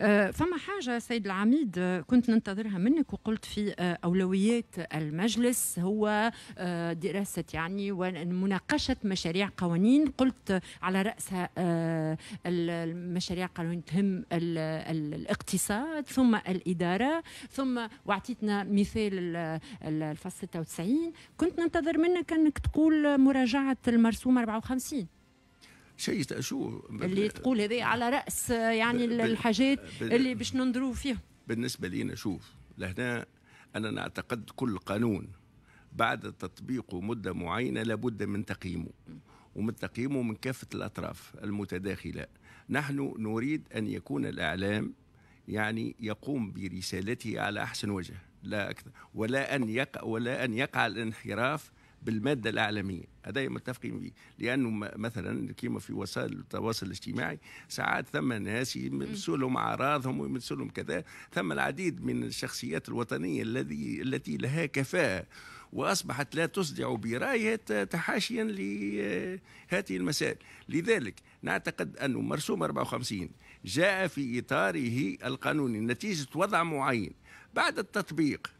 آه، فما حاجة سيد العميد آه، كنت ننتظرها منك وقلت في آه، أولويات المجلس هو دراسة يعني ومناقشة مشاريع قوانين قلت على رأسها المشاريع قانون تهم الاقتصاد ثم الإدارة ثم وعطيتنا مثال الفصل 96 كنت ننتظر منك أنك تقول مراجعة المرسوم 54 شيء شو اللي تقول هذا على راس يعني الحاجات اللي باش ننظروا فيها بالنسبه لينا شوف لهنا انا نعتقد كل قانون بعد تطبيقه مده معينه لابد من تقييمه ومن تقييمه من كافه الاطراف المتداخله نحن نريد ان يكون الاعلام يعني يقوم برسالته على احسن وجه لا اكثر ولا ان يقع ولا ان يقع الانحراف بالمادة الإعلامية هذا متفقين به لأنه مثلا كما في وسائل التواصل الاجتماعي ساعات ثم ناس يمسوا لهم أعراضهم ويمسوا لهم كذا ثم العديد من الشخصيات الوطنية الذي التي لها كفاءة وأصبحت لا تصدع برأيها تحاشيا لهذه المسائل لذلك نعتقد أنه مرسوم 54 جاء في إطاره القانوني نتيجة وضع معين بعد التطبيق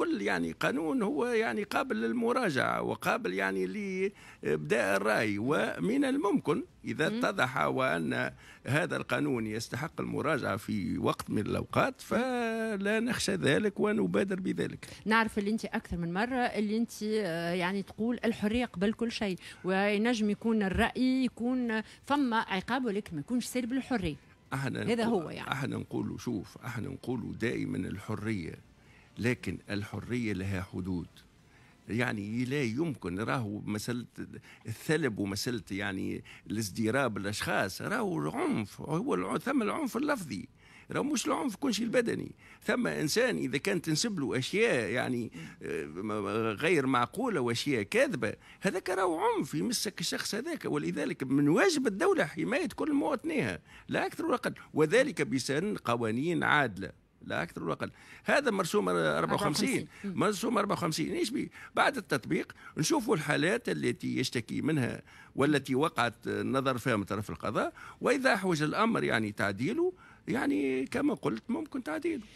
كل يعني قانون هو يعني قابل للمراجعة وقابل يعني لإبداء الرأي ومن الممكن إذا اتضح وأن هذا القانون يستحق المراجعة في وقت من الأوقات فلا نخشى ذلك ونبادر بذلك نعرف اللي أنت أكثر من مرة اللي أنت آه، يعني تقول الحرية قبل كل شيء وينجم يكون الرأي يكون فما عقاب ولكن ما يكونش سلب الحرية احنا هذا هو يعني احنا نقولوا شوف احنا نقولوا دائما الحريه لكن الحرية لها حدود يعني لا يمكن راهو مسألة الثلب ومسألة يعني الازدراب الأشخاص راهو العنف هو ثم العنف اللفظي راهو مش العنف كل شيء البدني ثم انسان اذا كان تنسب له اشياء يعني آه، غير معقوله واشياء كاذبه هذاك راهو عنف يمسك الشخص هذاك ولذلك من واجب الدوله حمايه كل مواطنيها لا اكثر ولا اقل وذلك بسن قوانين عادله لا اكثر ولا اقل هذا مرسوم 54 مرسوم 54 ايش بي بعد التطبيق نشوفوا الحالات التي يشتكي منها والتي وقعت النظر فيها من طرف القضاء واذا احوج الامر يعني تعديله يعني كما قلت ممكن تعديله